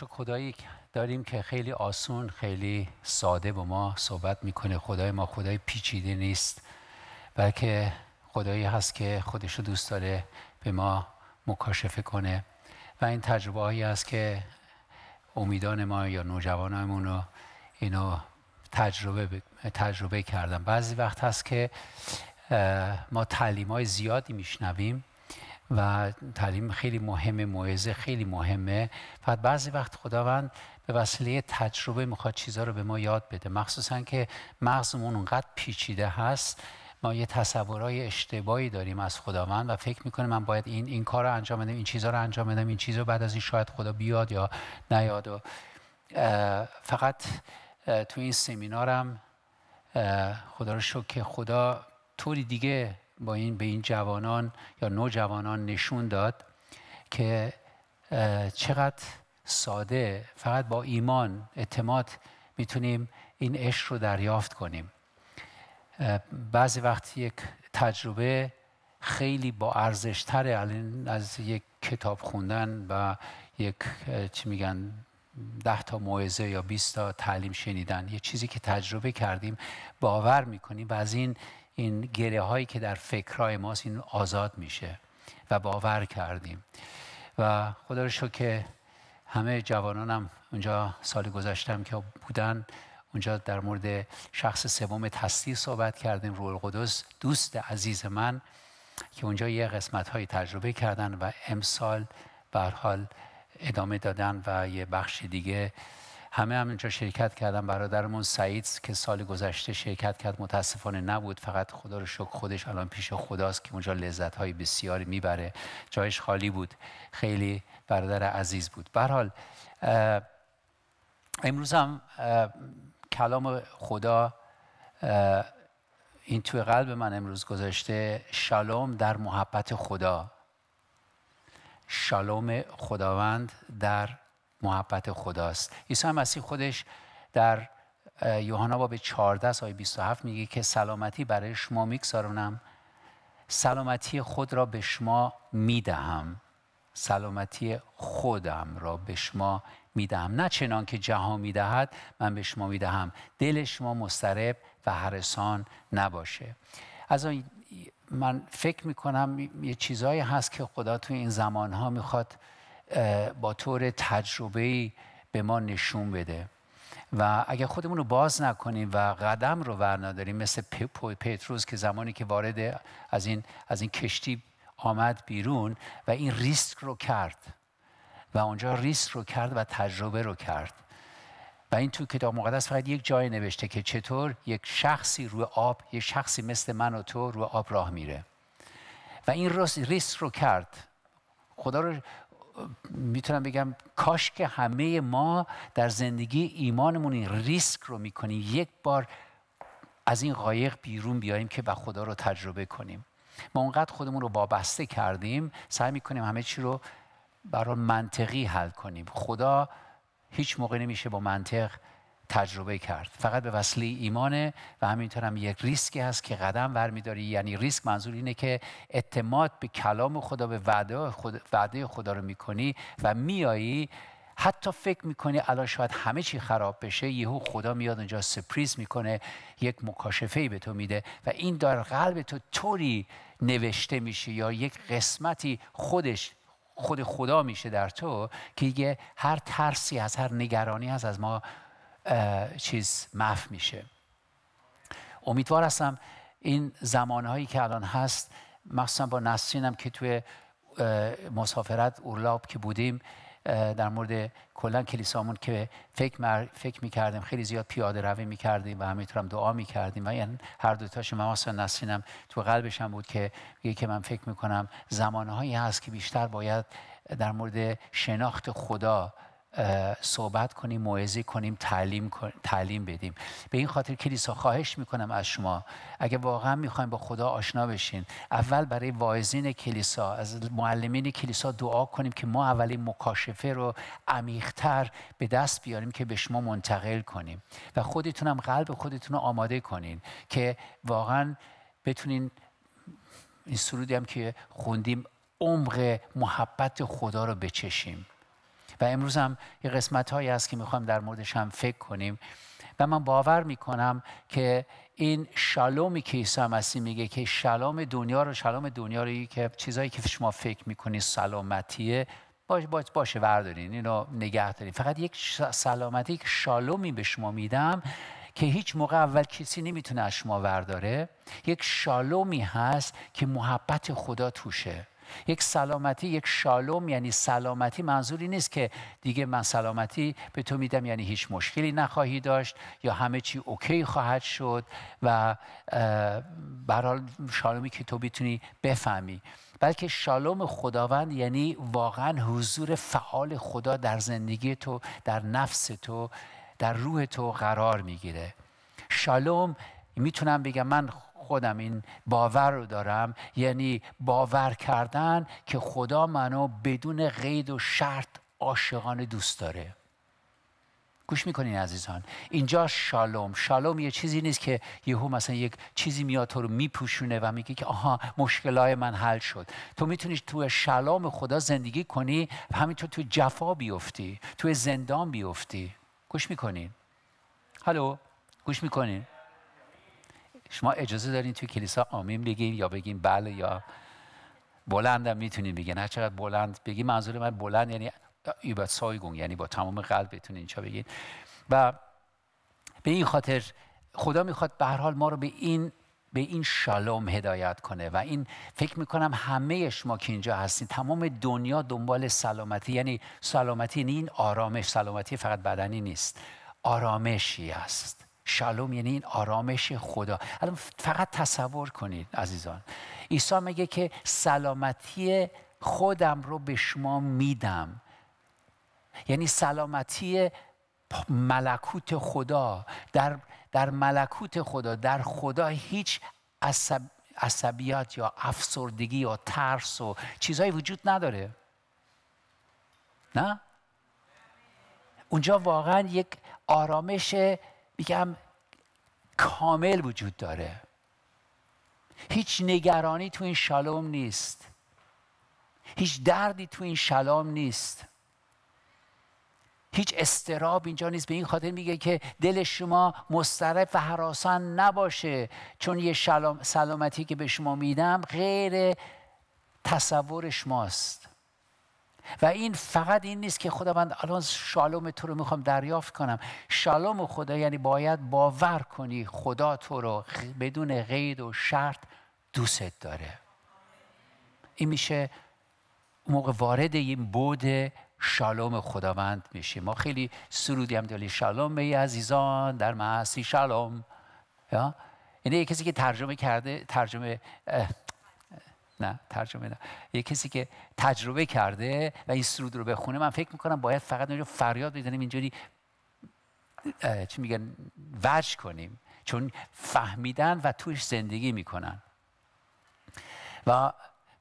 رو خدایی داریم که خیلی آسون خیلی ساده با ما صحبت میکنه خدای ما خدای پیچیده نیست بلکه خدایی هست که خودش رو دوست داره به ما مکاشفه کنه و این تجربه هایی است که امیدان ما یا نوجوانانمون رو اینو تجربه, تجربه کردن بعضی وقت هست که ما تعلیم های زیادی میشنویم و تعلیم خیلی مهمه موعظه خیلی مهمه فقط بعضی وقت خداوند به وسیله تجربه میخواد چیزها رو به ما یاد بده مخصوصا که مغزمون اونقدر پیچیده هست ما یه تصورای اشتباهی داریم از خداوند و فکر میکنه من باید این این کار رو انجام بدم این چیزها رو انجام بدم این چیز رو بعد از این شاید خدا بیاد یا نیاد و فقط تو این سمینارم خدا رو شکر که خدا طوری دیگه با این به این جوانان یا نوجوانان نشون داد که چقدر ساده فقط با ایمان اعتماد میتونیم این عشق رو دریافت کنیم بعضی وقت یک تجربه خیلی با ارزشتره از یک کتاب خوندن و یک چی میگن ده تا موعظه یا 20 تا تعلیم شنیدن یه چیزی که تجربه کردیم باور میکنیم و از این این گره هایی که در فکرهای ماست این آزاد میشه و باور کردیم و خدا رو شکر که همه جوانانم اونجا سال گذشتم که بودن اونجا در مورد شخص سوم تصدیق صحبت کردیم روح القدس دوست عزیز من که اونجا یه قسمت های تجربه کردن و امسال به حال ادامه دادن و یه بخش دیگه همه اینجا شرکت کردن برادرمون سعید که سال گذشته شرکت کرد متاسفانه نبود فقط خدا رو شکر خودش الان پیش خداست که اونجا لذت های بسیاری میبره جایش خالی بود خیلی برادر عزیز بود به حال امروز هم کلام خدا این توی قلب من امروز گذاشته شالوم در محبت خدا شالوم خداوند در محبت خداست عیسی مسیح خودش در یوحنا باب 14 آیه 27 میگه که سلامتی برای شما میگذارونم سلامتی خود را به شما میدهم سلامتی خودم را به شما میدهم نه چنان که جهان میدهد من به شما میدهم دل شما مسترب و حرسان نباشه از آن من فکر میکنم یه چیزایی هست که خدا تو این زمانها میخواد با طور تجربه به ما نشون بده و اگر خودمون رو باز نکنیم و قدم رو ورنداریم مثل پتروس که زمانی که وارد از این, از این کشتی آمد بیرون و این ریسک رو کرد و اونجا ریسک رو کرد و تجربه رو کرد و این تو کتاب مقدس فقط یک جای نوشته که چطور یک شخصی روی آب یک شخصی مثل من و تو روی آب راه میره و این ریسک رو کرد خدا رو میتونم بگم کاش که همه ما در زندگی ایمانمون این ریسک رو میکنیم یک بار از این قایق بیرون بیاییم که و خدا رو تجربه کنیم ما اونقدر خودمون رو وابسته کردیم سعی میکنیم همه چی رو برای منطقی حل کنیم خدا هیچ موقع نمیشه با منطق تجربه کرد فقط به وصلی ایمانه و همینطور هم یک ریسکی هست که قدم برمیداری یعنی ریسک منظور اینه که اعتماد به کلام خدا به وعده خدا, وعده خدا رو میکنی و میایی حتی فکر میکنی الان شاید همه چی خراب بشه یهو خدا میاد اونجا سپریز میکنه یک مکاشفه به تو میده و این در قلب تو طوری نوشته میشه یا یک قسمتی خودش خود خدا میشه در تو که یه هر ترسی از هر نگرانی هست از ما چیز مف میشه امیدوار هستم این زمانهایی که الان هست مخصوصا با نسرینم که توی مسافرت اورلاب که بودیم در مورد کلا کلیسامون که فکر, فکر میکردیم خیلی زیاد پیاده روی میکردیم و همینطور هم دعا میکردیم و یعنی هر دوتاش واسه نسرینم تو قلبش هم بود که یکی که من فکر میکنم زمانهایی هست که بیشتر باید در مورد شناخت خدا صحبت کنیم موعظه کنیم تعلیم, تعلیم بدیم به این خاطر کلیسا خواهش میکنم از شما اگه واقعا میخوایم با خدا آشنا بشین اول برای واعظین کلیسا از معلمین کلیسا دعا کنیم که ما اولین مکاشفه رو عمیقتر به دست بیاریم که به شما منتقل کنیم و خودتونم قلب خودتون رو آماده کنین که واقعا بتونین این سرودی هم که خوندیم عمق محبت خدا رو بچشیم و امروز هم یه قسمت هایی هست که میخوایم در موردش هم فکر کنیم و من باور میکنم که این شالومی که عیسی مسیح میگه که شلام دنیا رو شلام دنیا رو که چیزایی که شما فکر میکنید سلامتیه باش باش باشه وردارین اینو نگه دارین فقط یک سلامتی یک شالومی به شما میدم که هیچ موقع اول کسی نمیتونه از شما ورداره یک شالومی هست که محبت خدا توشه یک سلامتی یک شالوم یعنی سلامتی منظوری نیست که دیگه من سلامتی به تو میدم یعنی هیچ مشکلی نخواهی داشت یا همه چی اوکی خواهد شد و برحال شالومی که تو بتونی بفهمی بلکه شالوم خداوند یعنی واقعا حضور فعال خدا در زندگی تو در نفس تو در روح تو قرار میگیره شالوم میتونم بگم من خودم این باور رو دارم یعنی باور کردن که خدا منو بدون قید و شرط عاشقان دوست داره گوش میکنین عزیزان اینجا شالوم شالوم یه چیزی نیست که یهو مثلا یک چیزی میاد تو رو میپوشونه و میگه که آها مشکلای من حل شد تو میتونی تو شالوم خدا زندگی کنی و همینطور تو جفا بیفتی تو زندان بیفتی گوش میکنین هلو گوش میکنین شما اجازه دارین توی کلیسا آمین بگیم یا بگیم بله یا بلندم میتونین بگین هر چقدر بلند بگی منظور من بلند یعنی ایبت سایگون یعنی با تمام قلب بتونین اینجا بگین و به این خاطر خدا میخواد به هر حال ما رو به این به این شالوم هدایت کنه و این فکر میکنم همه شما که اینجا هستین تمام دنیا دنبال سلامتی یعنی سلامتی این آرامش سلامتی فقط بدنی نیست آرامشی است شالوم یعنی این آرامش خدا الان فقط تصور کنید عزیزان عیسی میگه که سلامتی خودم رو به شما میدم یعنی سلامتی ملکوت خدا در, در ملکوت خدا در خدا هیچ عصب، عصبیات یا افسردگی یا ترس و چیزهایی وجود نداره نه؟ اونجا واقعا یک آرامش میگم کامل وجود داره هیچ نگرانی تو این شلوم نیست هیچ دردی تو این شلام نیست هیچ استراب اینجا نیست به این خاطر میگه که دل شما مسترف و حراسان نباشه چون یه سلامتی که به شما میدم غیر تصور شماست و این فقط این نیست که خداوند الان شالوم تو رو میخوام دریافت کنم شالوم خدا یعنی باید باور کنی خدا تو رو بدون قید و شرط دوست داره این میشه موقع وارد این بود شالوم خداوند میشه ما خیلی سرودی هم داریم شالوم ای عزیزان در معصی شالوم یا اینه یعنی کسی که ترجمه کرده ترجمه نه ترجمه نه یه کسی که تجربه کرده و این سرود رو بخونه من فکر میکنم باید فقط اونجا فریاد بزنیم اینجوری چی میگن وجه کنیم چون فهمیدن و توش زندگی میکنن و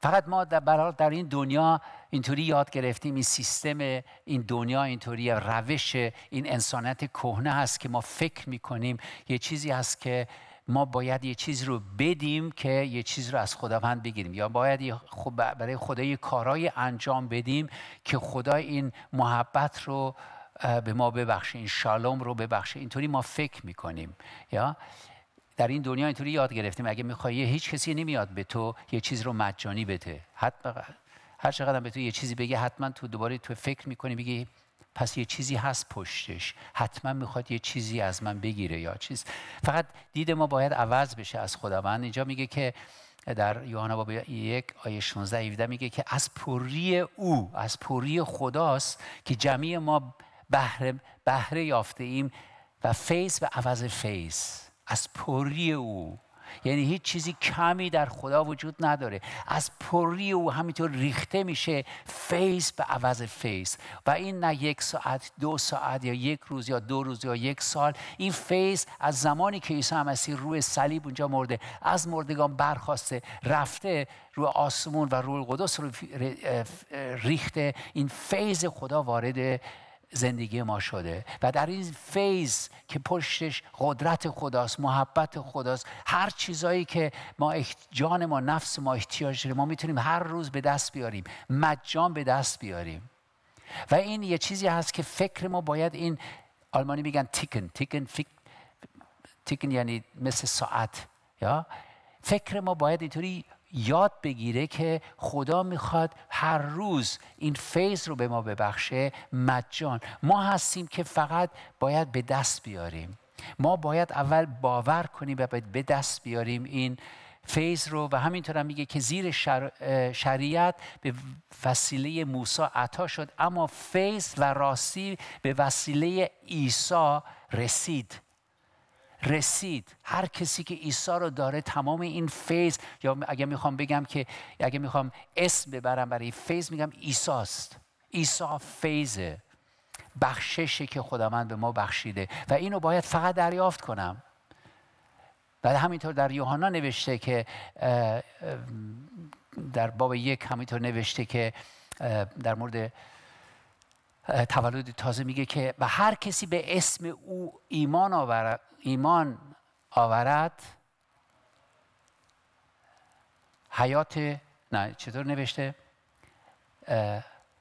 فقط ما در در این دنیا اینطوری یاد گرفتیم این سیستم این دنیا اینطوری روش این انسانیت کهنه هست که ما فکر میکنیم یه چیزی هست که ما باید یه چیز رو بدیم که یه چیز رو از خداوند بگیریم یا باید خب برای خدا یه انجام بدیم که خدا این محبت رو به ما ببخشه این شالوم رو ببخشه اینطوری ما فکر میکنیم یا در این دنیا اینطوری یاد گرفتیم اگه میخوای هیچ کسی نمیاد به تو یه چیز رو مجانی بده حتما هر چقدر به تو یه چیزی بگه حتما تو دوباره تو فکر میکنی بگی پس یه چیزی هست پشتش حتما میخواد یه چیزی از من بگیره یا چیز فقط دید ما باید عوض بشه از خداوند اینجا میگه که در یوحنا باب یک آیه 16 17 میگه که از پوری او از پوری خداست که جمعی ما بهره بهره یافته ایم و فیض به عوض فیض از پوری او یعنی هیچ چیزی کمی در خدا وجود نداره از پری او همینطور ریخته میشه فیس به عوض فیس و این نه یک ساعت دو ساعت یا یک روز یا دو روز یا یک سال این فیس از زمانی که عیسی مسیح روی صلیب اونجا مرده از مردگان برخواسته رفته روی آسمون و روی قدس رو ریخته این فیض خدا وارد زندگی ما شده و در این فیض که پشتش قدرت خداست محبت خداست هر چیزایی که ما جان ما نفس ما احتیاج داره ما میتونیم هر روز به دست بیاریم مجان به دست بیاریم و این یه چیزی هست که فکر ما باید این آلمانی میگن تیکن تیکن تیکن یعنی مثل ساعت یا فکر ما باید اینطوری یاد بگیره که خدا میخواد هر روز این فیض رو به ما ببخشه مجان ما هستیم که فقط باید به دست بیاریم ما باید اول باور کنیم و باید به دست بیاریم این فیض رو و همینطور هم میگه که زیر شر... شریعت به وسیله موسا عطا شد اما فیض و راستی به وسیله عیسی رسید رسید هر کسی که عیسی رو داره تمام این فیض یا اگه میخوام بگم که اگه میخوام اسم ببرم برای فیض میگم ایساست عیسی فیضه بخششی که خداوند به ما بخشیده و اینو باید فقط دریافت کنم و همینطور در یوحنا نوشته که در باب یک همینطور نوشته که در مورد تولد تازه میگه که به هر کسی به اسم او ایمان آورد, ایمان آورد حیات نه چطور نوشته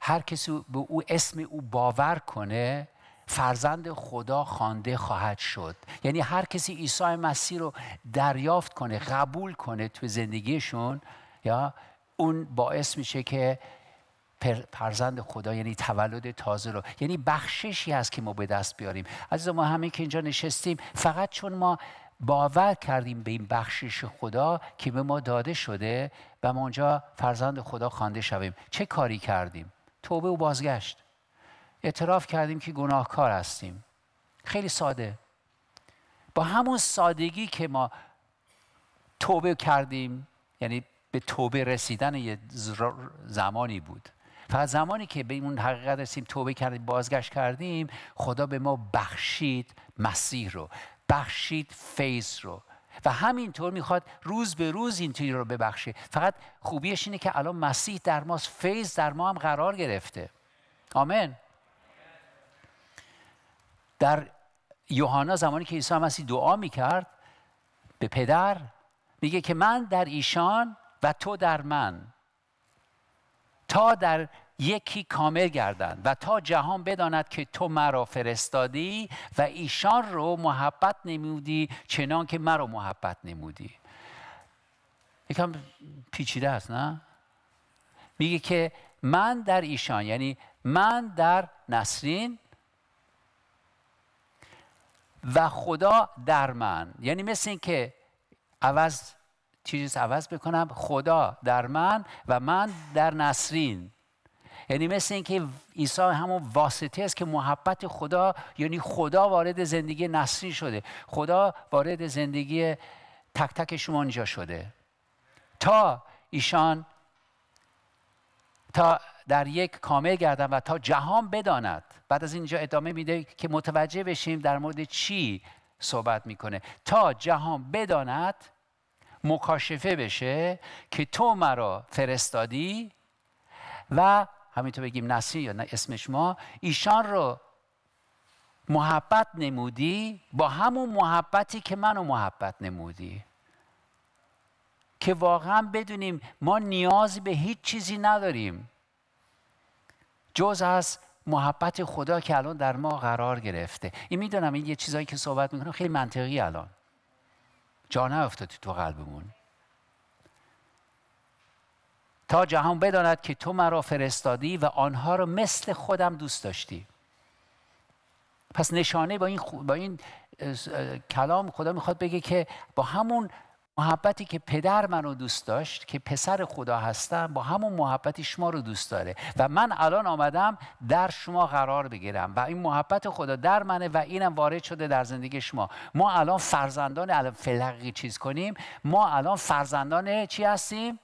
هر کسی به او اسم او باور کنه فرزند خدا خوانده خواهد شد یعنی هر کسی عیسی مسیح رو دریافت کنه قبول کنه تو زندگیشون یا اون باعث میشه که فرزند خدا یعنی تولد تازه رو یعنی بخششی هست که ما به دست بیاریم عزیزا ما همه که اینجا نشستیم فقط چون ما باور کردیم به این بخشش خدا که به ما داده شده و ما اونجا فرزند خدا خوانده شویم چه کاری کردیم توبه و بازگشت اعتراف کردیم که گناهکار هستیم خیلی ساده با همون سادگی که ما توبه کردیم یعنی به توبه رسیدن یه زمانی بود فقط زمانی که به اون حقیقت رسیم توبه کردیم بازگشت کردیم خدا به ما بخشید مسیح رو بخشید فیض رو و همینطور میخواد روز به روز این رو ببخشه فقط خوبیش اینه که الان مسیح در ماست فیض در ما هم قرار گرفته آمین در یوحنا زمانی که عیسی مسیح دعا میکرد به پدر میگه که من در ایشان و تو در من تا در یکی کامل گردند و تا جهان بداند که تو مرا فرستادی و ایشان رو محبت نمودی چنان که مرا محبت نمودی یکم پیچیده است نه میگه که من در ایشان یعنی من در نسرین و خدا در من یعنی مثل اینکه عوض چیزی عوض بکنم خدا در من و من در نسرین یعنی مثل اینکه عیسی همون واسطه است که محبت خدا یعنی خدا وارد زندگی نسرین شده خدا وارد زندگی تک تک شما اینجا شده تا ایشان تا در یک کامل گردن و تا جهان بداند بعد از اینجا ادامه میده که متوجه بشیم در مورد چی صحبت میکنه تا جهان بداند مکاشفه بشه که تو مرا فرستادی و همینطور بگیم نسی یا اسمش ما ایشان رو محبت نمودی با همون محبتی که منو محبت نمودی که واقعا بدونیم ما نیازی به هیچ چیزی نداریم جز از محبت خدا که الان در ما قرار گرفته این میدونم این یه چیزایی که صحبت میکنم خیلی منطقی الان جا نیفتادی تو قلبمون تا جهان بداند که تو مرا فرستادی و آنها را مثل خودم دوست داشتی پس نشانه با این, با این کلام خدا میخواد بگه که با همون محبتی که پدر منو دوست داشت که پسر خدا هستم با همون محبتی شما رو دوست داره و من الان آمدم در شما قرار بگیرم و این محبت خدا در منه و اینم وارد شده در زندگی شما ما الان فرزندان الان فلقی چیز کنیم ما الان فرزندان چی هستیم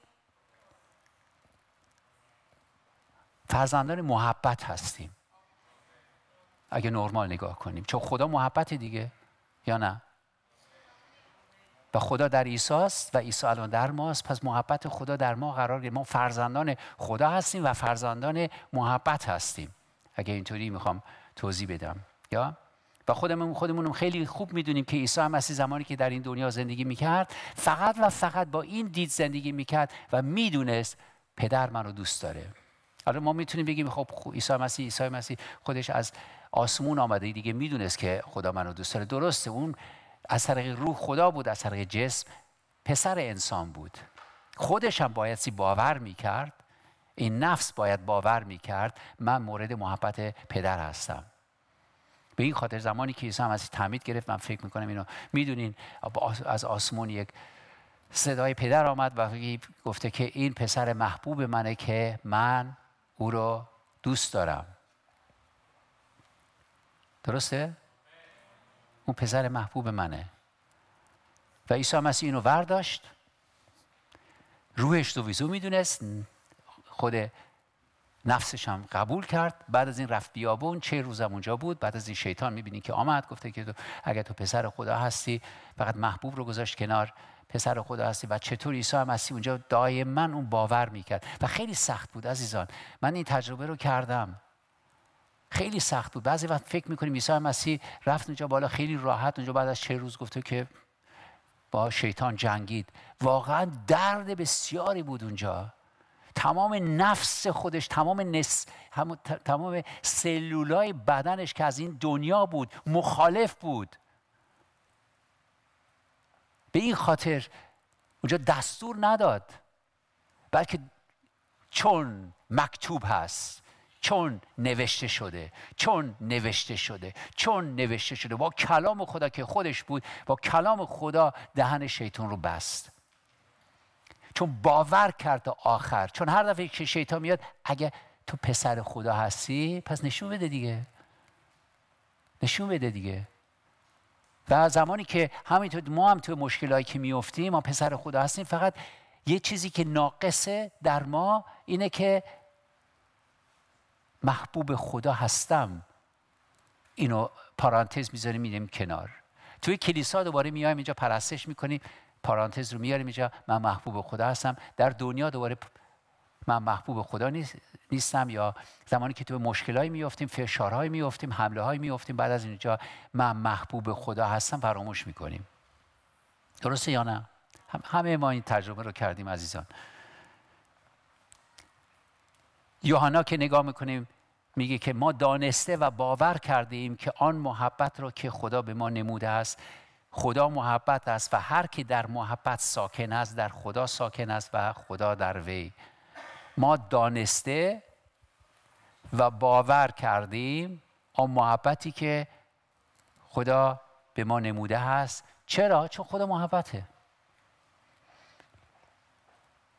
فرزندان محبت هستیم اگه نرمال نگاه کنیم چون خدا محبت دیگه یا نه و خدا در است و عیسی الان در ماست پس محبت خدا در ما قرار ما فرزندان خدا هستیم و فرزندان محبت هستیم اگه اینطوری میخوام توضیح بدم یا و خودمون خودمونم خیلی خوب میدونیم که عیسی مسیح زمانی که در این دنیا زندگی میکرد فقط و فقط با این دید زندگی میکرد و میدونست پدر منو دوست داره حالا ما میتونیم بگیم خب عیسی مسیح عیسی مسیح خودش از آسمون آمده دیگه میدونست که خدا منو دوست داره درسته اون از طریق روح خدا بود از طریق جسم پسر انسان بود خودش هم سی باور کرد، این نفس باید باور کرد. من مورد محبت پدر هستم به این خاطر زمانی که عیسی از تعمید گرفت من فکر میکنم اینو میدونین از آسمون یک صدای پدر آمد و گفته که این پسر محبوب منه که من او رو دوست دارم درسته؟ اون پسر محبوب منه و عیسی مسیح اینو ورداشت روحش دو میدونست خود نفسش هم قبول کرد بعد از این رفت بیابون چه روزم اونجا بود بعد از این شیطان میبینی که آمد گفته که تو اگر تو پسر خدا هستی فقط محبوب رو گذاشت کنار پسر خدا هستی و چطور عیسی مسیح اونجا دائما اون باور میکرد و خیلی سخت بود عزیزان من این تجربه رو کردم خیلی سخت بود بعضی وقت فکر میکنیم عیسی مسیح رفت اونجا بالا خیلی راحت اونجا بعد از چه روز گفته که با شیطان جنگید واقعا درد بسیاری بود اونجا تمام نفس خودش تمام نس، تمام سلولای بدنش که از این دنیا بود مخالف بود به این خاطر اونجا دستور نداد بلکه چون مکتوب هست چون نوشته شده چون نوشته شده چون نوشته شده با کلام خدا که خودش بود با کلام خدا دهن شیطان رو بست چون باور کرد تا آخر چون هر دفعه که شیطان میاد اگه تو پسر خدا هستی پس نشون بده دیگه نشون بده دیگه و زمانی که همینطور ما هم تو مشکلهایی که میفتیم ما پسر خدا هستیم فقط یه چیزی که ناقصه در ما اینه که محبوب خدا هستم اینو پارانتز میذاریم میدیم کنار توی کلیسا دوباره میایم اینجا پرستش میکنیم پارانتز رو میاریم اینجا من محبوب خدا هستم در دنیا دوباره من محبوب خدا نیستم یا زمانی که تو مشکلایی میافتیم فشارهایی میافتیم حمله هایی میافتیم بعد از اینجا من محبوب خدا هستم فراموش میکنیم درسته یا نه همه ما این تجربه رو کردیم عزیزان یوحنا که نگاه میکنیم میگه که ما دانسته و باور کردیم که آن محبت را که خدا به ما نموده است خدا محبت است و هر که در محبت ساکن است در خدا ساکن است و خدا در وی ما دانسته و باور کردیم آن محبتی که خدا به ما نموده است چرا؟ چون خدا محبته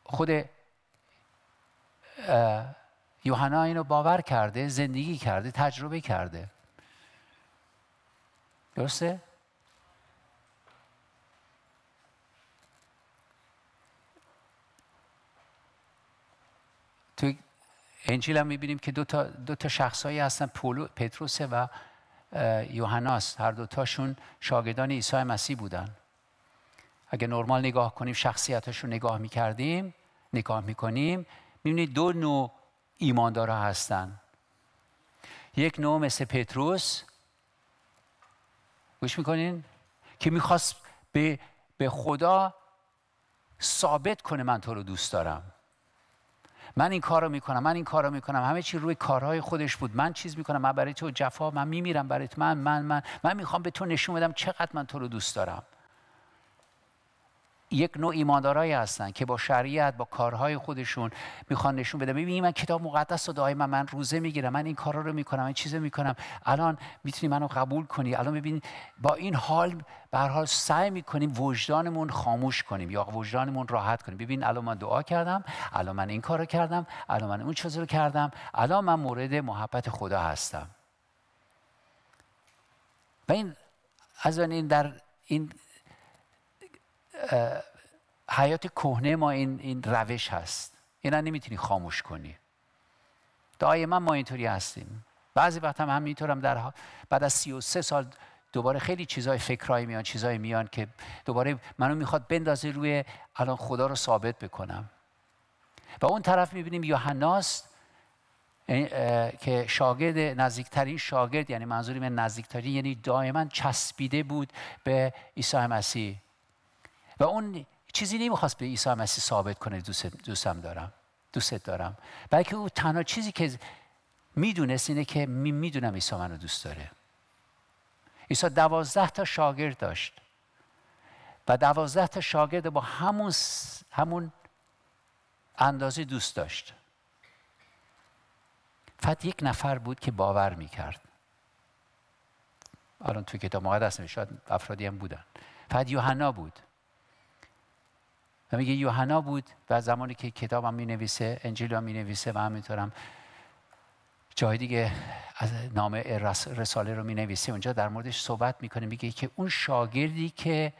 خود یوحنا اینو باور کرده زندگی کرده تجربه کرده درسته؟ تو انجیل هم میبینیم که دو تا, دو تا شخصهایی هستن پولو، پتروسه و یوحناس هر دوتاشون شاگردان عیسی مسیح بودن اگه نرمال نگاه کنیم شخصیتاشون نگاه میکردیم نگاه میکنیم میبینید دو نوع ایماندارها هستن یک نوع مثل پتروس گوش میکنین که میخواست به, به خدا ثابت کنه من تو رو دوست دارم من این کار رو میکنم من این کار رو میکنم همه چی روی کارهای خودش بود من چیز میکنم من برای تو جفا من میمیرم برای تو من من من من میخوام به تو نشون بدم چقدر من تو رو دوست دارم یک نوع ایماندارایی هستن که با شریعت با کارهای خودشون میخوان نشون بده ببینید من کتاب مقدس و دعای من روزه میگیرم من این کارا رو میکنم من چیزه میکنم الان میتونی منو قبول کنی الان ببین با این حال به حال سعی میکنیم وجدانمون خاموش کنیم یا وجدانمون راحت کنیم ببین الان من دعا کردم الان من این کارو کردم الان من اون چیز رو کردم الان من مورد محبت خدا هستم و این از این در این حیات کهنه ما این, روش هست اینا نمیتونی خاموش کنی دائما ما اینطوری هستیم بعضی وقت هم همینطور هم در بعد از سه سال دوباره خیلی چیزای فکرایی میان چیزای میان که دوباره منو میخواد بندازه روی الان خدا رو ثابت بکنم و اون طرف میبینیم یوحناست که شاگرد نزدیکترین شاگرد یعنی منظوری من نزدیکترین یعنی دائما چسبیده بود به عیسی مسیح و اون چیزی نمیخواست به عیسی مسیح ثابت کنه دوست دوستم دارم دوستت دارم بلکه او تنها چیزی که میدونست اینه که میدونم عیسی منو دوست داره عیسی دوازده تا شاگرد داشت و دوازده تا شاگرد با همون, همون اندازه دوست داشت فقط یک نفر بود که باور میکرد الان توی کتاب مقدس نمیشد افرادی هم بودن فقط یوحنا بود و میگه یوحنا بود و زمانی که کتابم می نویسه هم می نویسه و همینطورم جای دیگه از نام رساله رو می نویسه اونجا در موردش صحبت میکنه میگه که اون شاگردی که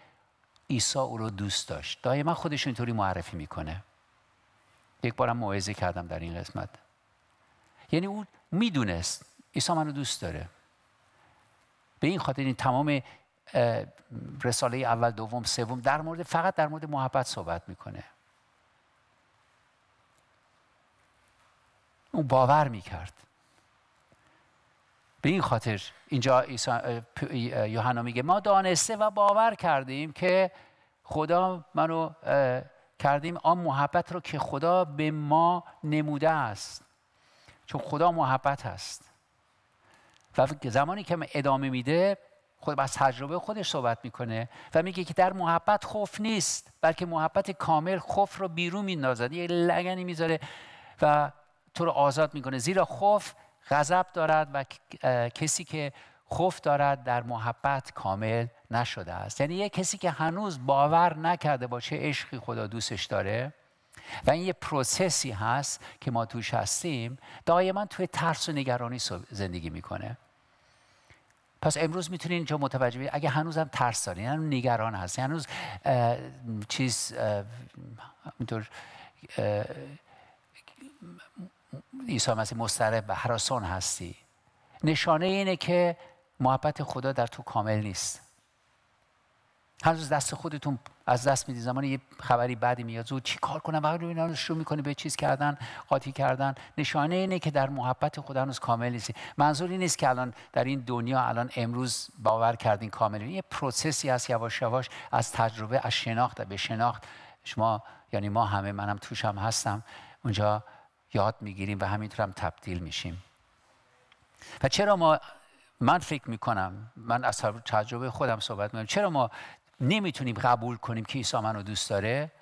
عیسی او رو دوست داشت دائما خودش اینطوری معرفی میکنه یک بارم موعظه کردم در این قسمت یعنی او میدونست عیسی منو دوست داره به این خاطر این تمام رساله اول دوم سوم در مورد فقط در مورد محبت صحبت میکنه او باور میکرد به این خاطر اینجا یوحنا میگه ما دانسته و باور کردیم که خدا منو کردیم آن محبت رو که خدا به ما نموده است چون خدا محبت است و زمانی که ادامه میده خود از تجربه خودش صحبت میکنه و میگه که در محبت خوف نیست بلکه محبت کامل خوف رو بیرون میندازد یه لگنی میذاره و تو رو آزاد میکنه زیرا خوف غضب دارد و کسی که خوف دارد در محبت کامل نشده است یعنی یه کسی که هنوز باور نکرده با چه عشقی خدا دوستش داره و این یه پروسسی هست که ما توش هستیم دائما توی ترس و نگرانی زندگی میکنه پس امروز میتونین اینجا متوجه بید اگه هنوزم ترس دارین یعنی یعنی هنوز نگران هستی، هنوز چیز اینطور عیسی مسیح مستره و حراسان هستی نشانه اینه که محبت خدا در تو کامل نیست هنوز دست خودتون از دست میدی زمان یه خبری بعدی میاد زود چی کار کنم وقتی اینا شروع میکنه به چیز کردن قاطی کردن نشانه اینه که در محبت خدا هنوز کامل نیستی منظور این نیست که الان در این دنیا الان امروز باور کردین کامل این یه پروسسی هست یواش یواش از تجربه از شناخت به شناخت شما یعنی ما همه منم توشم هستم اونجا یاد میگیریم و همینطور هم تبدیل میشیم و چرا ما من فکر میکنم من از تجربه خودم صحبت میکنم چرا ما نمیتونیم قبول کنیم که عیسی منو دوست داره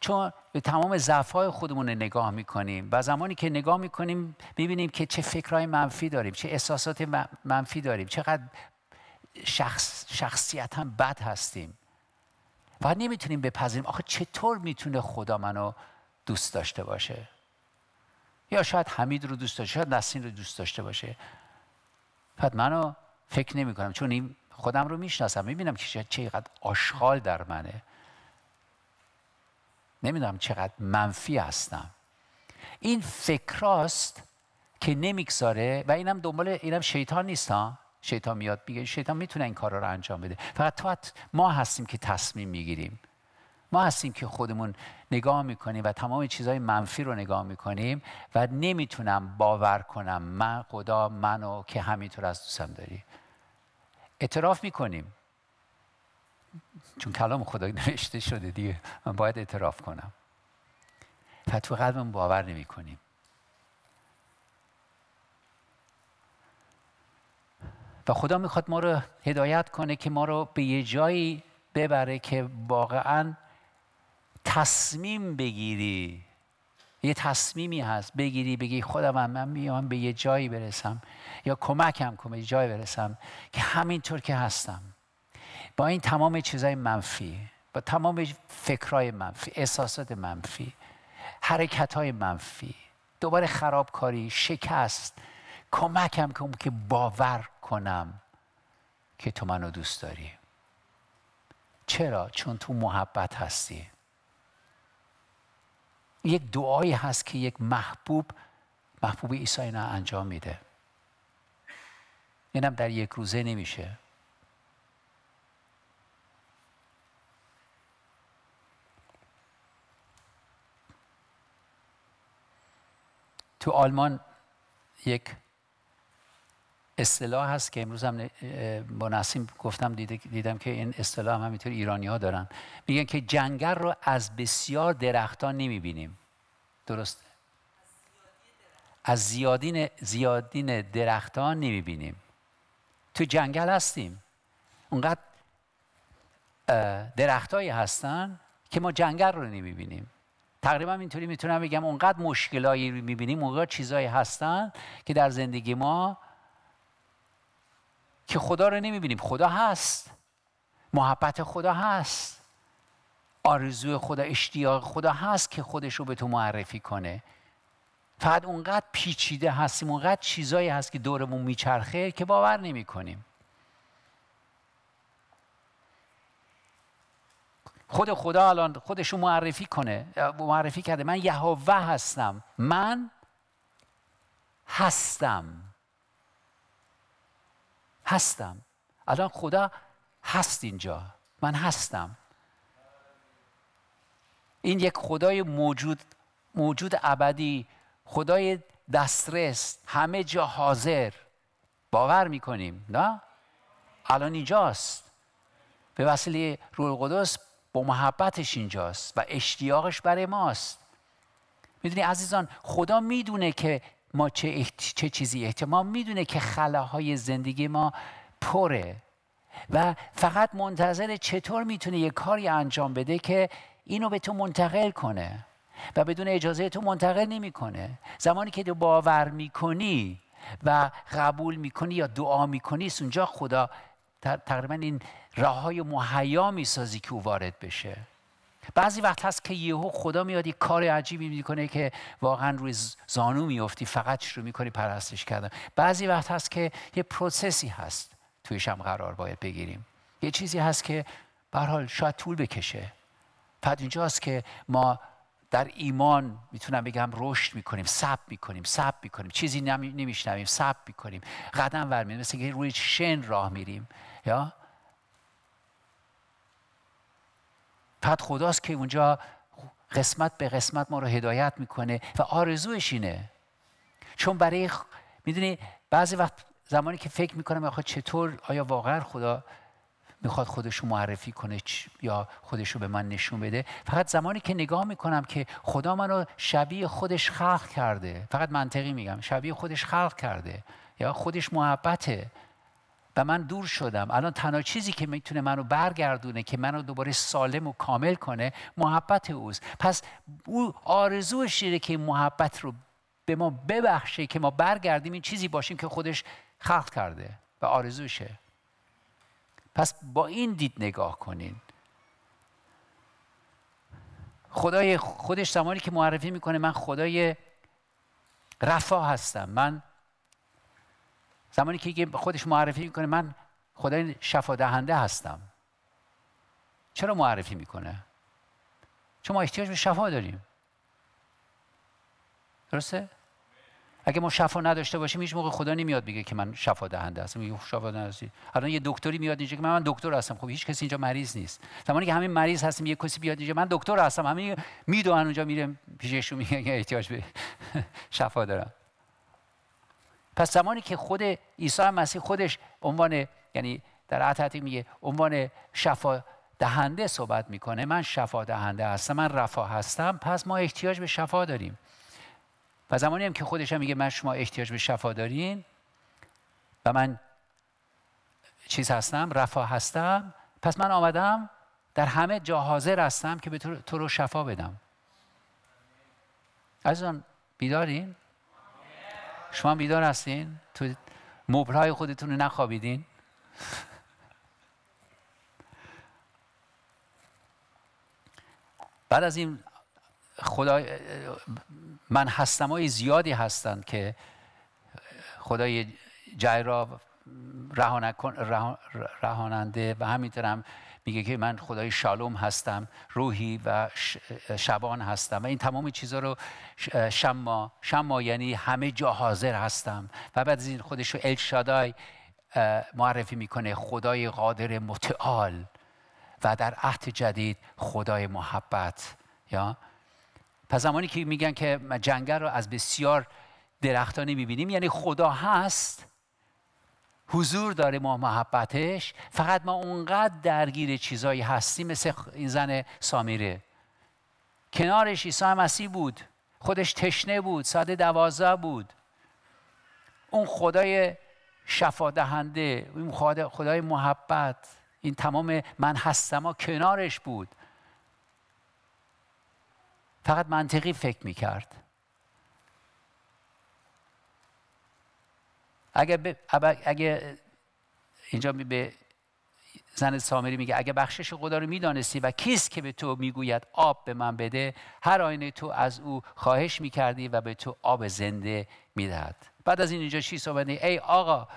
چون به تمام های خودمون نگاه میکنیم و زمانی که نگاه میکنیم میبینیم که چه فکرهای منفی داریم چه احساسات منفی داریم چقدر شخص شخصیت هم بد هستیم و نمیتونیم بپذیریم آخه چطور میتونه خدا منو دوست داشته باشه یا شاید حمید رو دوست داشته شاید نسین رو دوست داشته باشه بعد منو فکر نمی چون این خودم رو میشناسم میبینم که چقدر آشغال در منه نمیدونم چقدر منفی هستم این فکراست که نمیگذاره و اینم دنبال اینم شیطان نیست ها شیطان میاد میگه شیطان میتونه این کارا رو انجام بده فقط تو ما هستیم که تصمیم میگیریم ما هستیم که خودمون نگاه میکنیم و تمام چیزهای منفی رو نگاه میکنیم و نمیتونم باور کنم من خدا منو که همینطور از دوستم داری اعتراف میکنیم چون کلام خدا نوشته شده دیگه من باید اعتراف کنم و تو قلبمون باور نمیکنیم و خدا میخواد ما رو هدایت کنه که ما رو به یه جایی ببره که واقعا تصمیم بگیری یه تصمیمی هست بگیری بگی خودم من میام به یه جایی برسم یا کمکم کن به یه جایی برسم که همینطور که هستم با این تمام چیزای منفی با تمام فکرای منفی احساسات منفی حرکت منفی دوباره خرابکاری شکست کمکم کن که باور کنم که تو منو دوست داری چرا؟ چون تو محبت هستی یک دعایی هست که یک محبوب محبوب عیسی انجام میده اینم در یک روزه نمیشه تو آلمان یک اصطلاح هست که امروز هم با نسیم گفتم دیدم که این اصطلاح هم همینطور ایرانی ها دارن میگن که جنگل رو از بسیار درختان نمیبینیم درست از زیادین زیادین درختان نمیبینیم تو جنگل هستیم اونقدر درختهایی هستن که ما جنگل رو نمیبینیم تقریبا اینطوری میتونم بگم اونقدر مشکلایی میبینیم اونقدر چیزایی هستن که در زندگی ما که خدا رو نمیبینیم خدا هست محبت خدا هست آرزو خدا اشتیاق خدا هست که خودش رو به تو معرفی کنه فقط اونقدر پیچیده هستیم اونقدر چیزایی هست که دورمون میچرخه که باور نمی کنیم خود خدا الان خودش رو معرفی کنه معرفی کرده من یهوه هستم من هستم هستم الان خدا هست اینجا من هستم این یک خدای موجود موجود ابدی خدای دسترس همه جا حاضر باور میکنیم نه الان اینجاست به وسیله روح القدس با محبتش اینجاست و اشتیاقش برای ماست میدونی عزیزان خدا میدونه که ما چه, چه چیزی احتمام میدونه که خلاهای زندگی ما پره و فقط منتظر چطور میتونه یه کاری انجام بده که اینو به تو منتقل کنه و بدون اجازه تو منتقل نمیکنه زمانی که تو باور میکنی و قبول میکنی یا دعا میکنی اونجا خدا تقریبا این راههای های مهیا میسازی که او وارد بشه بعضی وقت هست که یهو خدا میاد یه کار عجیبی میکنه که واقعا روی زانو میفتی فقط شروع میکنی پرستش کردن بعضی وقت هست که یه پروسسی هست تویش هم قرار باید بگیریم یه چیزی هست که به حال شاید طول بکشه بعد اینجاست که ما در ایمان میتونم بگم رشد میکنیم سب میکنیم سب میکنیم چیزی نمی... نمیشنویم سب میکنیم قدم ور مثل روی شن راه میریم یا فقط خداست که اونجا قسمت به قسمت ما رو هدایت میکنه و آرزوش اینه چون برای خ... میدونی بعضی وقت زمانی که فکر میکنم آخه چطور آیا واقعا خدا میخواد خودشو معرفی کنه یا خودشو به من نشون بده فقط زمانی که نگاه میکنم که خدا منو شبیه خودش خلق کرده فقط منطقی میگم شبیه خودش خلق کرده یا خودش محبته و من دور شدم الان تنها چیزی که میتونه منو برگردونه که منو دوباره سالم و کامل کنه محبت اوست پس او آرزوش اینه که محبت رو به ما ببخشه که ما برگردیم این چیزی باشیم که خودش خلق کرده و آرزوشه پس با این دید نگاه کنین خدای خودش زمانی که معرفی میکنه من خدای رفا هستم من زمانی که خودش معرفی میکنه من خدای شفا دهنده هستم چرا معرفی میکنه چون ما احتیاج به شفا داریم درسته اگه ما شفا نداشته باشیم هیچ موقع خدا نمیاد میگه که من شفا دهنده هستم میگه شفا دهنده هستی الان یه دکتری میاد اینجا که من, دکتر هستم خب هیچ کسی اینجا مریض نیست زمانی که همین مریض هستیم یه کسی بیاد اینجا من دکتر هستم همین میدونن اونجا میره پیششون میگه احتیاج به شفا دارم پس زمانی که خود عیسی مسیح خودش عنوان یعنی در عتیق میگه عنوان شفا دهنده صحبت میکنه من شفا دهنده هستم من رفا هستم پس ما احتیاج به شفا داریم و زمانی هم که خودش هم میگه من شما احتیاج به شفا دارین و من چیز هستم رفا هستم پس من آمدم در همه جا حاضر هستم که به تو رو شفا بدم از بیدارین شما بیدار هستین تو مبرای خودتون رو نخوابیدین بعد از این خدا من های زیادی هستند که خدای جای را رهاننده و همینطور هم میگه که من خدای شالوم هستم روحی و شبان هستم و این تمام چیزها رو شما شما یعنی همه جا حاضر هستم و بعد از این خودش رو الشادای معرفی میکنه خدای قادر متعال و در عهد جدید خدای محبت یا پس زمانی که میگن که جنگل رو از بسیار درختانی میبینیم یعنی خدا هست حضور داره ما محبتش فقط ما اونقدر درگیر چیزایی هستیم مثل این زن سامیره کنارش عیسی مسیح بود خودش تشنه بود ساده دوازده بود اون خدای شفا دهنده اون خدای محبت این تمام من هستم ها کنارش بود فقط منطقی فکر میکرد اگه, اگه اینجا به زن سامری میگه اگه بخشش خدا رو میدانستی و کیست که به تو میگوید آب به من بده هر آینه تو از او خواهش میکردی و به تو آب زنده میدهد بعد از این اینجا چی صحبت ای آقا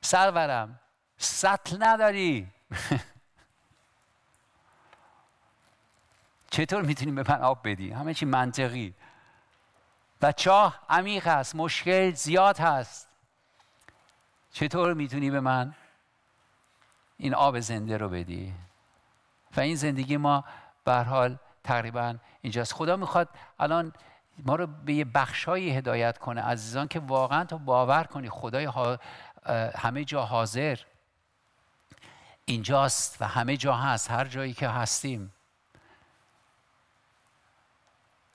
سرورم سطل نداری چطور میتونی به من آب بدی همه چی منطقی و چاه عمیق است، مشکل زیاد هست چطور میتونی به من این آب زنده رو بدی و این زندگی ما به حال تقریبا اینجاست خدا میخواد الان ما رو به یه بخشایی هدایت کنه عزیزان که واقعا تو باور کنی خدای همه جا حاضر اینجاست و همه جا هست هر جایی که هستیم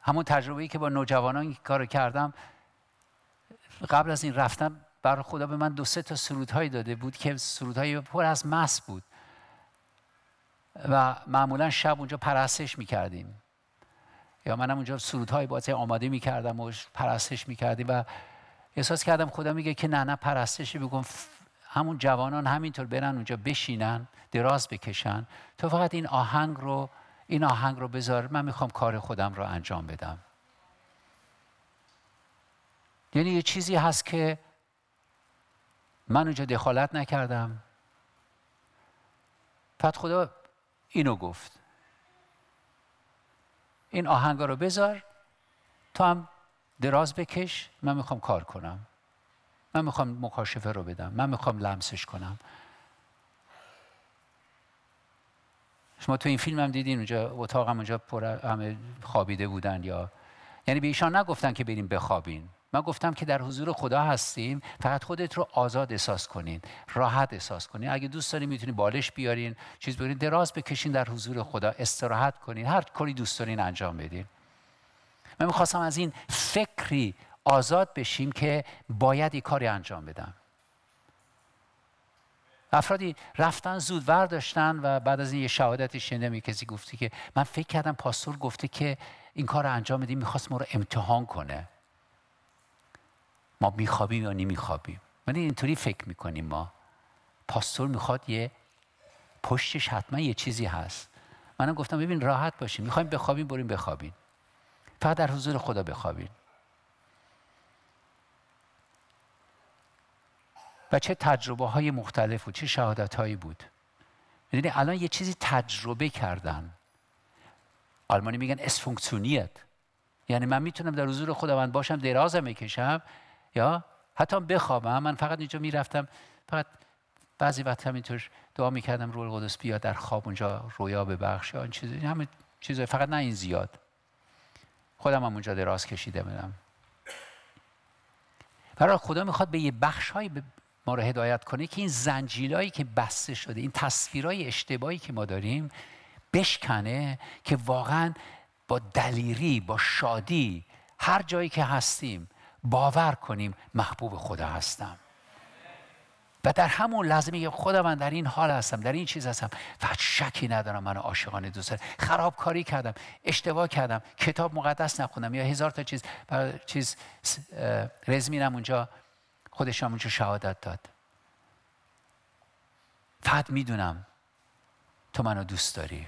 همون تجربه‌ای که با نوجوانان کار کردم قبل از این رفتم بر خدا به من دو سه تا سرودهایی داده بود که سرودهایی پر از مس بود و معمولا شب اونجا پرستش میکردیم یا منم اونجا سرودهای باته آماده میکردم و پرستش میکردیم و احساس کردم خدا میگه که نه نه پرستشی بگم همون جوانان همینطور برن اونجا بشینن دراز بکشن تو فقط این آهنگ رو این آهنگ رو بذار من میخوام کار خودم رو انجام بدم یعنی یه چیزی هست که من اونجا دخالت نکردم پت خدا اینو گفت این آهنگا رو بذار تو هم دراز بکش من میخوام کار کنم من میخوام مکاشفه رو بدم من میخوام لمسش کنم شما تو این فیلم هم دیدین اونجا اتاق هم اونجا پر همه خوابیده بودن یا یعنی به ایشان نگفتن که بریم بخوابین من گفتم که در حضور خدا هستیم فقط خودت رو آزاد احساس کنین راحت احساس کنین اگه دوست دارین میتونین بالش بیارین چیز بیارین دراز بکشین در حضور خدا استراحت کنین هر کاری دوست دارین انجام بدین من میخواستم از این فکری آزاد بشیم که باید یک کاری انجام بدم افرادی رفتن زود ور داشتن و بعد از این یه شهادت شنیدم یه کسی گفتی که من فکر کردم پاسور گفته که این کار رو انجام بدیم میخواست ما رو امتحان کنه ما میخوابیم یا نمیخوابیم ولی اینطوری فکر میکنیم ما پاستور میخواد یه پشتش حتما یه چیزی هست منم گفتم ببین راحت باشین میخوایم بخوابیم بریم بخوابین فقط در حضور خدا بخوابیم. و چه تجربه های مختلف و چه شهادت هایی بود میدونی الان یه چیزی تجربه کردن آلمانی میگن اسفونکسونیت یعنی من میتونم در حضور خداوند باشم درازم میکشم. یا حتی بخوابم من فقط اینجا میرفتم فقط بعضی وقت همینطور دعا میکردم روح القدس بیا در خواب اونجا رویا ببخش یا این چیز همه چیز فقط نه این زیاد خودم هم اونجا دراز کشیده بودم برای خدا میخواد به یه بخش های ما رو هدایت کنه که این زنجیلایی که بسته شده این تصویرای اشتباهی که ما داریم بشکنه که واقعا با دلیری با شادی هر جایی که هستیم باور کنیم محبوب خدا هستم و در همون لحظه میگه خدا من در این حال هستم در این چیز هستم فقط شکی ندارم من عاشقانه دوست دارم خرابکاری کردم اشتباه کردم کتاب مقدس نخوندم یا هزار تا چیز چیز رزمینم اونجا خودش هم اونجا شهادت داد فقط میدونم تو منو دوست داری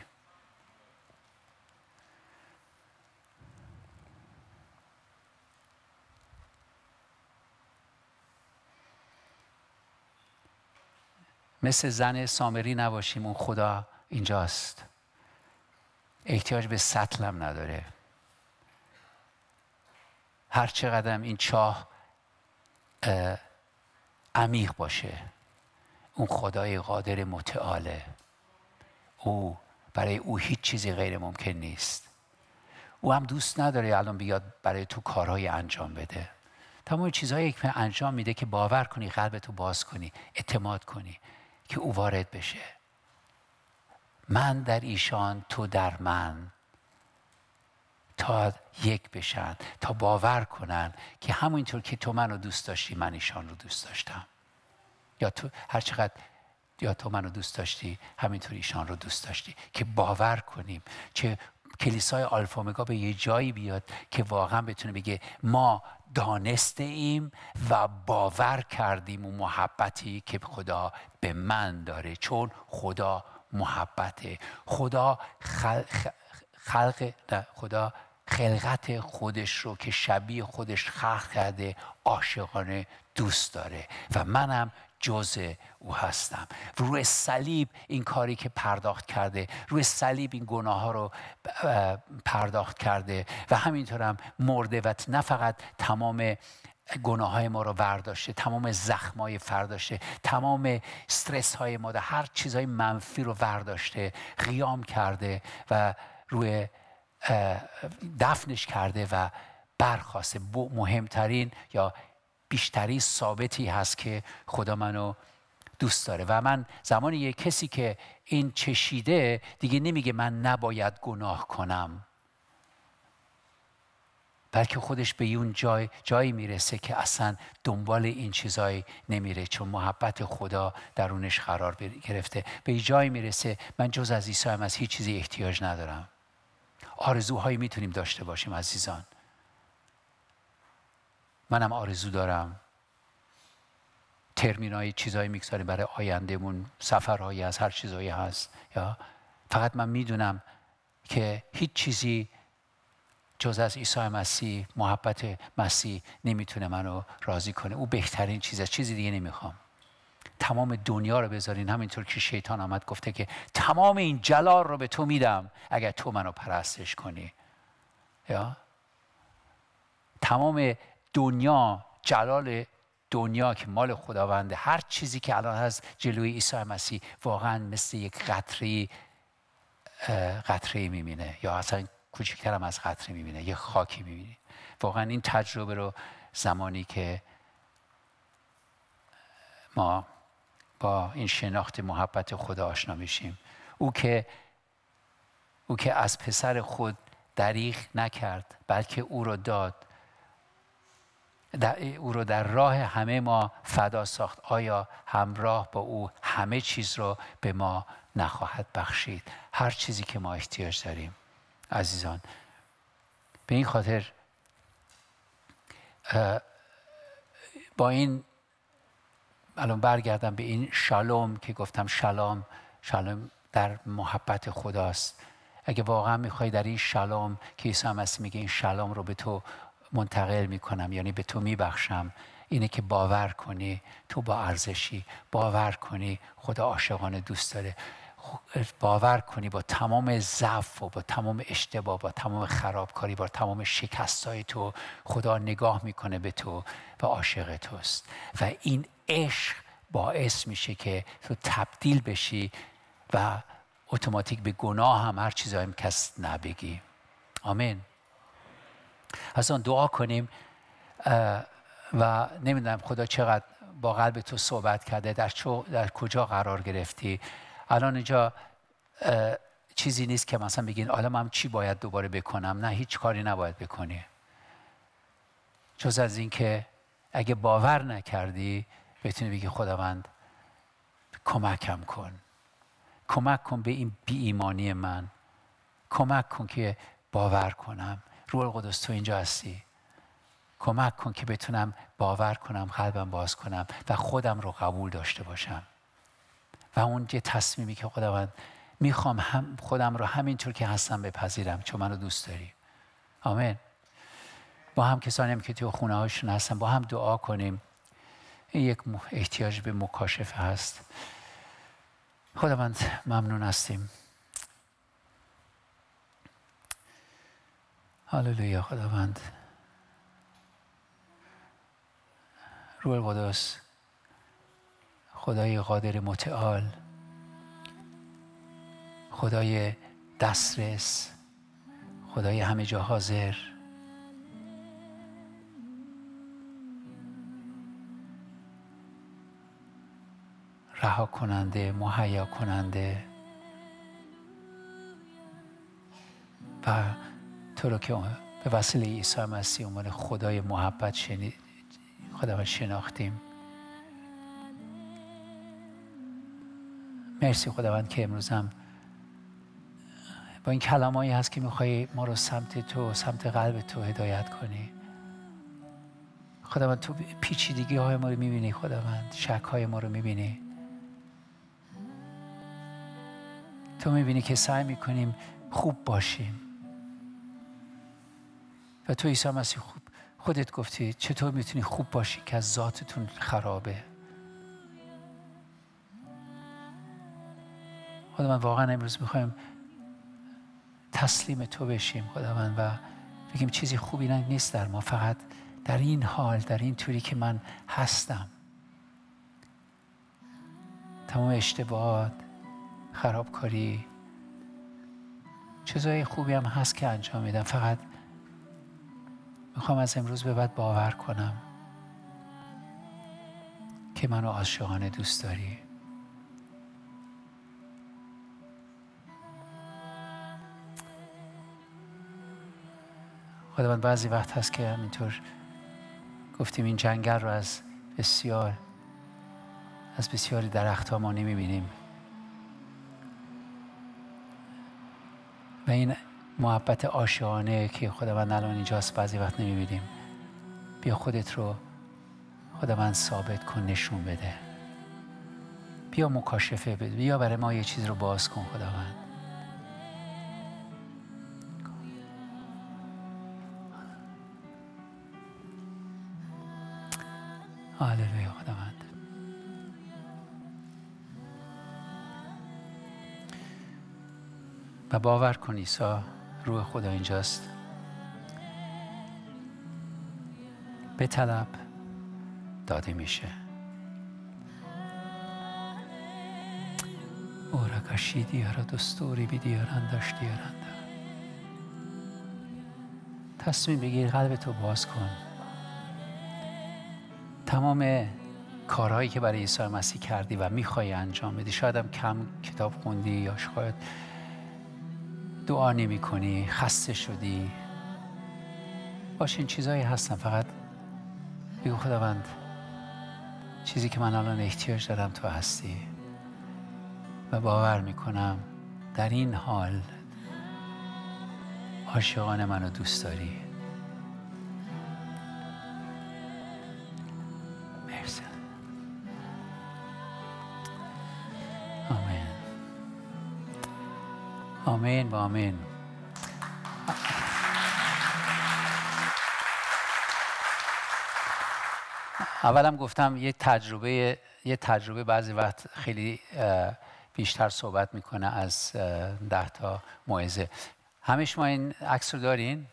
مثل زن سامری نباشیم اون خدا اینجاست احتیاج به سطلم نداره هر قدم این چاه عمیق باشه اون خدای قادر متعاله او برای او هیچ چیزی غیر ممکن نیست او هم دوست نداره الان بیاد برای تو کارهای انجام بده تمام چیزهایی که انجام میده که باور کنی قلب تو باز کنی اعتماد کنی که او وارد بشه من در ایشان تو در من تا یک بشن تا باور کنن که همونطور که تو منو دوست داشتی من ایشان رو دوست داشتم یا تو هر چقدر یا تو منو دوست داشتی همینطور ایشان رو دوست داشتی که باور کنیم چه کلیسای آلفامگا به یه جایی بیاد که واقعا بتونه بگه ما دانسته ایم و باور کردیم و محبتی که خدا به من داره چون خدا محبته خدا خلق, خلق خدا خلقت خودش رو که شبیه خودش خلق کرده عاشقانه دوست داره و منم جز او هستم روی صلیب این کاری که پرداخت کرده روی صلیب این گناه ها رو پرداخت کرده و همینطورم مرده و نه فقط تمام گناه های ما رو ورداشته تمام زخم های فرداشته تمام استرس های ما ده هر چیزهای منفی رو ورداشته قیام کرده و روی دفنش کرده و برخواسته مهمترین یا بیشتری ثابتی هست که خدا منو دوست داره و من زمانی یه کسی که این چشیده دیگه نمیگه من نباید گناه کنم بلکه خودش به اون جای جایی میرسه که اصلا دنبال این چیزایی نمیره چون محبت خدا درونش قرار گرفته به این جایی میرسه من جز از عیسی از هیچ چیزی احتیاج ندارم آرزوهایی میتونیم داشته باشیم عزیزان منم آرزو دارم ترمینای چیزایی میگذاریم برای آیندهمون سفرهایی از هر چیزایی هست یا فقط من میدونم که هیچ چیزی جز از عیسی مسیح محبت مسیح نمیتونه منو راضی کنه او بهترین چیزه چیزی دیگه نمیخوام تمام دنیا رو بذارین همینطور که شیطان آمد گفته که تمام این جلال رو به تو میدم اگر تو منو پرستش کنی یا تمام دنیا جلال دنیا که مال خداونده هر چیزی که الان از جلوی عیسی مسیح واقعا مثل یک قطری قطری میبینه یا اصلا هم از قطره میبینه یک خاکی میبینه واقعا این تجربه رو زمانی که ما با این شناخت محبت خدا آشنا میشیم او که او که از پسر خود دریغ نکرد بلکه او را داد او رو در راه همه ما فدا ساخت آیا همراه با او همه چیز رو به ما نخواهد بخشید هر چیزی که ما احتیاج داریم عزیزان به این خاطر با این الان برگردم به این شالوم که گفتم شلام شالوم در محبت خداست اگه واقعا میخوای در این شلوم که عیسی مسیح میگه این شلام رو به تو منتقل میکنم یعنی به تو میبخشم اینه که باور کنی تو با ارزشی باور کنی خدا عاشقانه دوست داره باور کنی با تمام ضعف و با تمام اشتباه با تمام خرابکاری با تمام شکستای تو خدا نگاه میکنه به تو و عاشق توست و این عشق باعث میشه که تو تبدیل بشی و اتوماتیک به گناه هم هر چیزایی کس نبگی آمین از اون دعا کنیم و نمیدونم خدا چقدر با قلب تو صحبت کرده در, در کجا قرار گرفتی الان اینجا چیزی نیست که مثلا بگین حالا من چی باید دوباره بکنم نه هیچ کاری نباید بکنی جز از اینکه اگه باور نکردی بتونی بگی خداوند کمکم کن کمک کن به این بی ایمانی من کمک کن که باور کنم روح القدس تو اینجا هستی کمک کن که بتونم باور کنم قلبم باز کنم و خودم رو قبول داشته باشم و اون یه تصمیمی که خداوند میخوام هم خودم رو همینطور که هستم بپذیرم چون منو دوست داری آمین با هم کسانیم که تو خونه هاشون هستن با هم دعا کنیم این یک احتیاج به مکاشفه هست خداوند ممنون هستیم هللویا خداوند روح القدس خدای قادر متعال خدای دسترس خدای همه جا حاضر رها کننده مهیا کننده و تو رو که به وسیله عیسی مسیح عنوان خدای محبت شنید خدا شناختیم مرسی خداوند که امروز هم با این کلمایی هست که میخوای ما رو سمت تو سمت قلب تو هدایت کنی خداوند تو پیچیدگی های ما رو میبینی خداوند شک های ما رو میبینی تو میبینی که سعی میکنیم خوب باشیم و تو عیسی مسیح خوب خودت گفتی چطور میتونی خوب باشی که از ذاتتون خرابه خدا من واقعا امروز میخوایم تسلیم تو بشیم خدا من و بگیم چیزی خوبی نیست در ما فقط در این حال در این طوری که من هستم تمام اشتباهات خرابکاری چیزای خوبی هم هست که انجام میدم فقط میخوام از امروز به بعد باور کنم که منو عاشقانه دوست داری خداوند بعضی وقت هست که همینطور گفتیم این جنگل رو از بسیار از بسیاری درخت ها ما نمیبینیم و این محبت آشیانه که خداوند الان اینجاست بعضی وقت نمیبینیم بیا خودت رو خداوند ثابت کن نشون بده بیا مکاشفه بده بیا برای ما یه چیز رو باز کن خداوند هللویا خداوند و باور کن عیسی روح خدا اینجاست به طلب داده میشه اورا کشی دیارا دستوری بی دیارن تصمیم بگیر قلب تو باز کن تمام کارهایی که برای عیسی مسیح کردی و میخوای انجام بدی شاید هم کم کتاب خوندی یا شاید دعا نمی کنی خسته شدی باش این چیزهایی هستن فقط بگو خداوند چیزی که من الان احتیاج دارم تو هستی و باور میکنم در این حال عاشقان منو دوست داری آمین و آمین اولم گفتم یه تجربه یه تجربه بعضی وقت خیلی بیشتر صحبت میکنه از ده تا موعظه همه شما این عکس رو دارین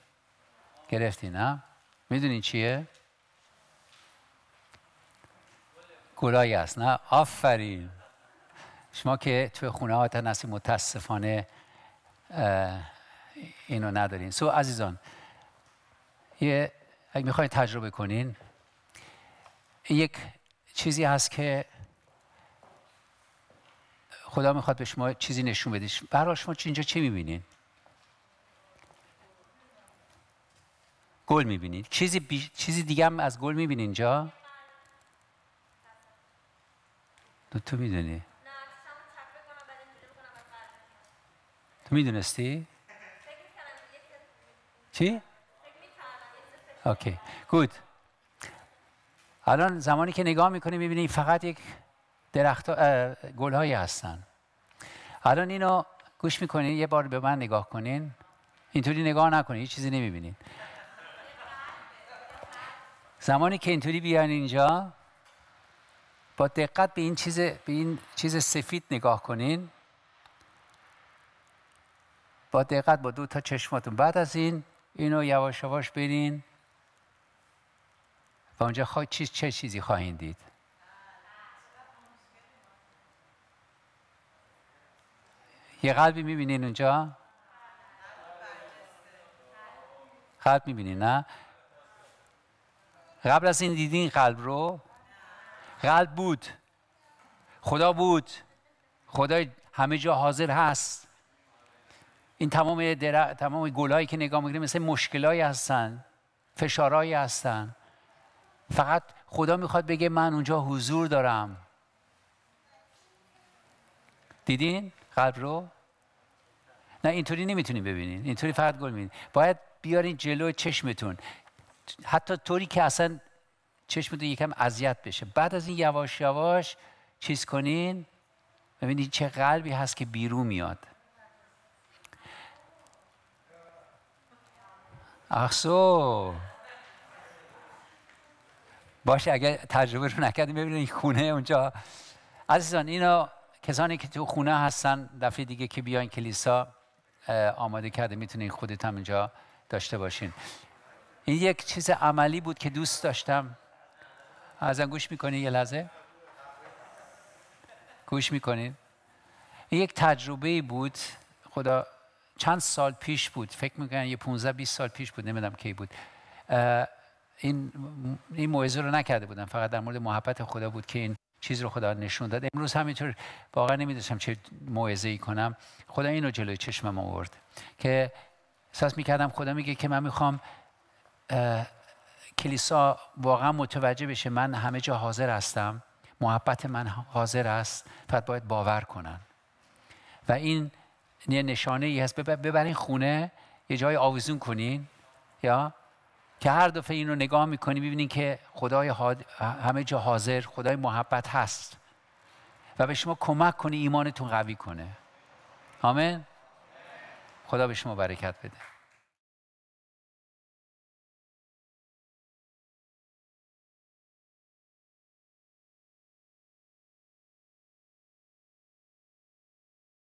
گرفتین نه میدونین چیه گلایی است نه آفرین شما که توی خونه ها نصیب متاسفانه اینو ندارین سو so, عزیزان یه اگه میخواین تجربه کنین یک چیزی هست که خدا میخواد به شما چیزی نشون بده برای شما اینجا چی میبینین گل میبینین چیزی, بی... چیزی دیگه هم از گل میبینین اینجا تو میدونی تو میدونستی؟ چی؟ اوکی گود الان زمانی که نگاه میکنی میبینی فقط یک درخت گلهایی هستن الان اینو گوش میکنین یه بار به من نگاه کنین اینطوری نگاه نکنین هیچ چیزی نمیبینین زمانی که اینطوری بیان اینجا با دقت به این چیز به این چیز سفید نگاه کنین با دقت با دو تا چشماتون بعد از این اینو یواش یواش برین و اونجا خوا... چیز چه چیزی خواهید دید یه قلبی میبینین اونجا قلب میبینین نه قبل از این دیدین قلب رو قلب بود خدا بود خدای همه جا حاضر هست این تمام, در... تمام گلایی که نگاه میکنیم مثل مشکلایی هستن فشارهایی هستن فقط خدا میخواد بگه من اونجا حضور دارم دیدین قلب رو نه اینطوری نمیتونین ببینین اینطوری فقط گل میبینین باید بیارین جلو چشمتون حتی طوری که اصلا چشمتون یکم اذیت بشه بعد از این یواش یواش چیز کنین ببینید چه قلبی هست که بیرون میاد ach باشه اگر تجربه رو نکردیم ببینید خونه اونجا عزیزان اینا کسانی که تو خونه هستن دفعه دیگه که بیاین کلیسا آماده کرده میتونین خودت هم اینجا داشته باشین این یک چیز عملی بود که دوست داشتم از گوش میکنین یه لحظه گوش میکنین یک تجربه بود خدا چند سال پیش بود فکر میکنم یه 15 20 سال پیش بود نمیدونم کی بود این این موعظه رو نکرده بودم فقط در مورد محبت خدا بود که این چیز رو خدا نشون داد امروز همینطور واقعا نمیدونستم چه موعظه ای کنم خدا اینو جلوی چشمم آورد که احساس میکردم خدا میگه که من میخوام کلیسا واقعا متوجه بشه من همه جا حاضر هستم محبت من حاضر است فقط باید باور کنن و این یعنی نشانه ای هست ببرین خونه یه جای آویزون کنین یا که هر دفعه این رو نگاه میکنی ببینین که خدای همه جا حاضر خدای محبت هست و به شما کمک کنه ایمانتون قوی کنه آمین خدا به شما برکت بده